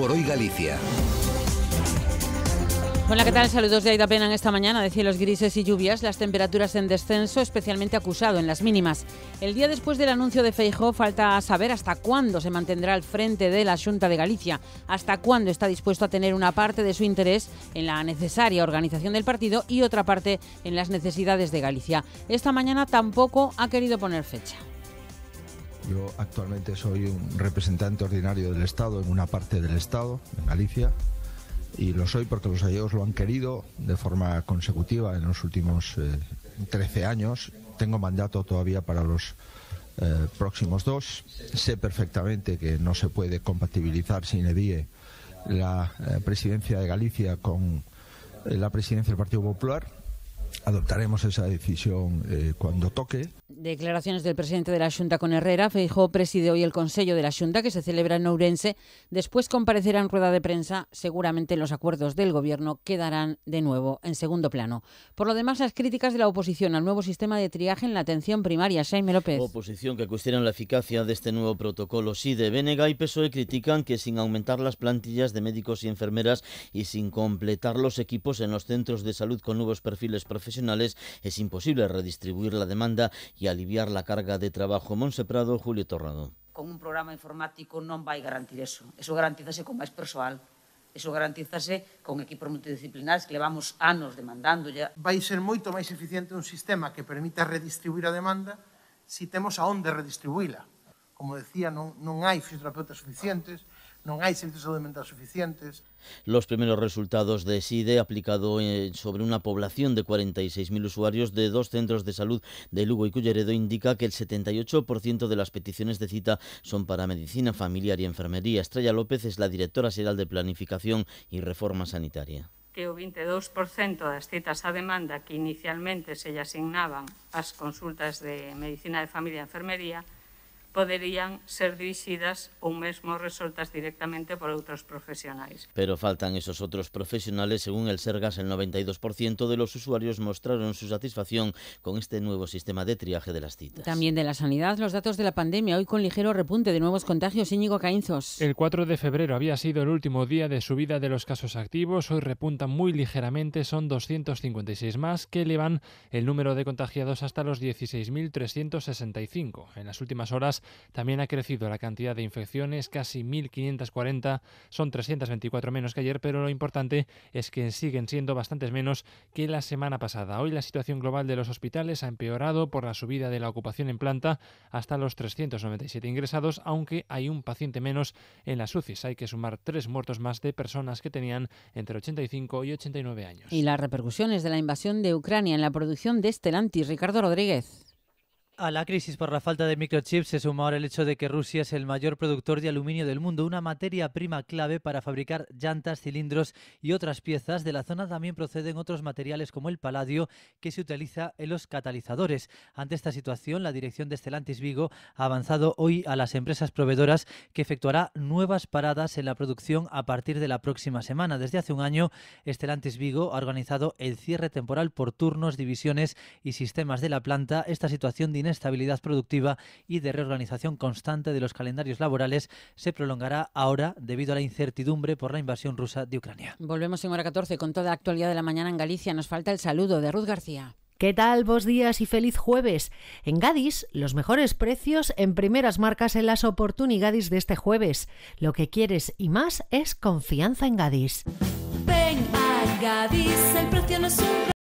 por Hoy Galicia. Hola, ¿qué tal? Saludos de Aida Pena en esta mañana de cielos grises y lluvias, las temperaturas en descenso, especialmente acusado en las mínimas. El día después del anuncio de Feijó falta saber hasta cuándo se mantendrá al frente de la Junta de Galicia, hasta cuándo está dispuesto a tener una parte de su interés en la necesaria organización del partido y otra parte en las necesidades de Galicia. Esta mañana tampoco ha querido poner fecha. Yo actualmente soy un representante ordinario del Estado en una parte del Estado, en Galicia, y lo soy porque los gallegos lo han querido de forma consecutiva en los últimos eh, trece 13 años. Tengo mandato todavía para los eh, próximos dos. Sé perfectamente que no se puede compatibilizar sin edie la eh, presidencia de Galicia con la presidencia del Partido Popular. Adoptaremos esa decisión cuando toque. Declaraciones del presidente de la Junta con Herrera. Feijó preside hoy el Consejo de la Junta, que se celebra en Ourense. Después comparecerá en rueda de prensa. Seguramente los acuerdos del Gobierno quedarán de nuevo en segundo plano. Por lo demás, las críticas de la oposición al nuevo sistema de triaje en la atención primaria. Jaime López. Oposición que cuestionan la eficacia de este nuevo protocolo. Sí, de Benega y PSOE critican que sin aumentar las plantillas de médicos y enfermeras y sin completar los equipos en los centros de salud con nuevos perfiles profesionales, es imposible redistribuir la demanda y aliviar la carga de trabajo. Monse Prado, Julio Torrado. Con un programa informático non vai garantir eso. Eso garantizase con máis persoal. Eso garantizase con equipos multidisciplinares que levamos anos demandando. Ya. Vai ser moito máis eficiente un sistema que permita redistribuir a demanda se si temos a onde redistribuíla. Como decía, non, non hai fisioterapeutas suficientes, non hai servizos de alimentación suficientes. Los primeros resultados de SIDE aplicado sobre una población de 46.000 usuarios de dos centros de salud de Lugo y Culleredo indica que el 78% de las peticiones de cita son para medicina familiar y enfermería. Estrella López es la directora xeral de Planificación e Reforma Sanitaria. Que o 22% das citas a demanda que inicialmente se lle asignaban as consultas de medicina de familia e enfermería poderían ser dirigidas ...o mesmo resueltas directamente por otros profesionales. Pero faltan esos otros profesionales. Según el Sergas, el 92% de los usuarios mostraron su satisfacción con este nuevo sistema de triaje de las citas. También de la sanidad, los datos de la pandemia, hoy con ligero repunte de nuevos contagios. Íñigo Caínzos. El 4 de febrero había sido el último día de subida de los casos activos. Hoy repuntan muy ligeramente, son 256 más, que elevan el número de contagiados hasta los 16.365. En las últimas horas también ha crecido la cantidad de infecciones, casi 1.540, son 324 menos que ayer, pero lo importante es que siguen siendo bastantes menos que la semana pasada. Hoy la situación global de los hospitales ha empeorado por la subida de la ocupación en planta hasta los 397 ingresados, aunque hay un paciente menos en las UCIs. Hay que sumar tres muertos más de personas que tenían entre 85 y 89 años. Y las repercusiones de la invasión de Ucrania en la producción de Estelantis. Ricardo Rodríguez. A la crisis por la falta de microchips se suma ahora el hecho de que Rusia es el mayor productor de aluminio del mundo, una materia prima clave para fabricar llantas, cilindros y otras piezas. De la zona también proceden otros materiales como el paladio que se utiliza en los catalizadores. Ante esta situación, la dirección de Stellantis Vigo ha avanzado hoy a las empresas proveedoras que efectuará nuevas paradas en la producción a partir de la próxima semana. Desde hace un año, Stellantis Vigo ha organizado el cierre temporal por turnos, divisiones y sistemas de la planta. Esta situación estabilidad productiva y de reorganización constante de los calendarios laborales se prolongará ahora debido a la incertidumbre por la invasión rusa de Ucrania. Volvemos en hora 14 con toda la actualidad de la mañana en Galicia. Nos falta el saludo de Ruth García. ¿Qué tal? Vos días y feliz jueves. En Gadis, los mejores precios en primeras marcas en las oportunidades de este jueves. Lo que quieres y más es confianza en Gadis. el no